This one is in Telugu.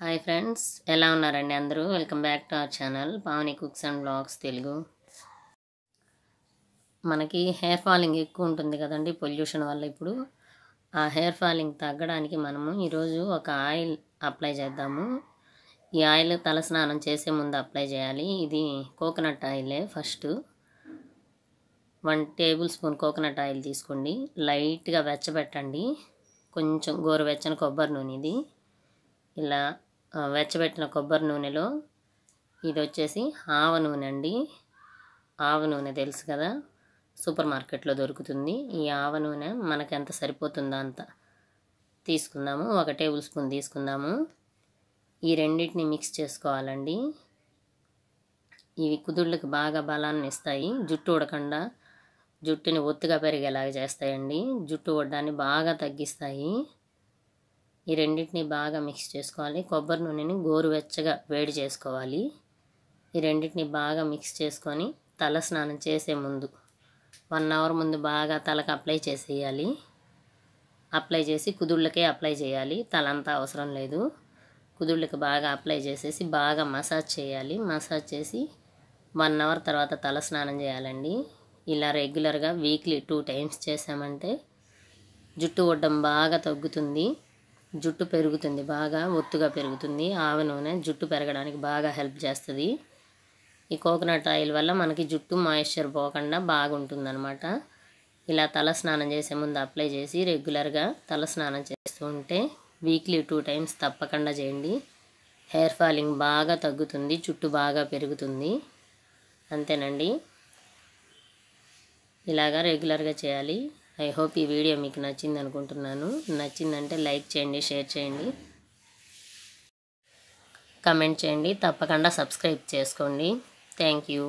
హాయ్ ఫ్రెండ్స్ ఎలా ఉన్నారండి అందరూ welcome back to our channel Pavani cooks and blogs Telugu మనకి హెయిర్ ఫాలింగ్ ఎక్కువ ఉంటుంది కదండి పొల్యూషన్ వల్ల ఇప్పుడు ఆ హెయిర్ ఫాలింగ్ తగ్గడానికి మనము ఈరోజు ఒక ఆయిల్ అప్లై చేద్దాము ఈ ఆయిల్ తల స్నానం చేసే ముందు అప్లై చేయాలి ఇది కోకోనట్ ఆయిలే first one tablespoon coconut oil తీసుకోండి లైట్గా వెచ్చబెట్టండి కొంచెం గోరువెచ్చని కొబ్బరి నూనె ఇది ఇలా వెచ్చబెట్టిన కొబ్బరి నూనెలో ఇది వచ్చేసి ఆవ నూనె అండి ఆవ నూనె తెలుసు కదా సూపర్ మార్కెట్లో దొరుకుతుంది ఈ ఆవ నూనె మనకు ఎంత సరిపోతుందో అంత తీసుకుందాము ఒక టేబుల్ స్పూన్ తీసుకుందాము ఈ రెండింటిని మిక్స్ చేసుకోవాలండి ఇవి కుదుళ్ళకి బాగా బలాన్ని ఇస్తాయి జుట్టు ఉడకుండా జుట్టుని ఒత్తుగా పెరిగేలాగా చేస్తాయండి జుట్టు ఉడ్డాన్ని బాగా తగ్గిస్తాయి ఈ రెండింటిని బాగా మిక్స్ చేసుకోవాలి కొబ్బరి నూనెని గోరువెచ్చగా వేడి చేసుకోవాలి ఈ రెండింటిని బాగా మిక్స్ చేసుకొని తల స్నానం చేసే ముందు వన్ అవర్ ముందు బాగా తలకు అప్లై చేసేయాలి అప్లై చేసి కుదుళ్ళకే అప్లై చేయాలి తలంతా అవసరం లేదు కుదుళ్ళకి బాగా అప్లై చేసేసి బాగా మసాజ్ చేయాలి మసాజ్ చేసి వన్ అవర్ తర్వాత తల స్నానం చేయాలండి ఇలా రెగ్యులర్గా వీక్లీ టూ టైమ్స్ చేసామంటే జుట్టు ఒడ్డం బాగా తగ్గుతుంది జుట్టు పెరుగుతుంది బాగా ఒత్తుగా పెరుగుతుంది ఆవు నూనె జుట్టు పెరగడానికి బాగా హెల్ప్ చేస్తుంది ఈ కోకోనట్ ఆయిల్ వల్ల మనకి జుట్టు మాయిశ్చర్ పోకుండా బాగుంటుంది అనమాట ఇలా తల స్నానం చేసే ముందు అప్లై చేసి రెగ్యులర్గా తల స్నానం చేస్తూ ఉంటే వీక్లీ టూ టైమ్స్ తప్పకుండా చేయండి హెయిర్ ఫాలింగ్ బాగా తగ్గుతుంది జుట్టు బాగా పెరుగుతుంది అంతేనండి ఇలాగా రెగ్యులర్గా చేయాలి ఐ హోప్ ఈ వీడియో మీకు నచ్చింది అనుకుంటున్నాను నచ్చిందంటే లైక్ చేయండి షేర్ చేయండి కమెంట్ చేయండి తప్పకుండా సబ్స్క్రైబ్ చేసుకోండి థ్యాంక్ యూ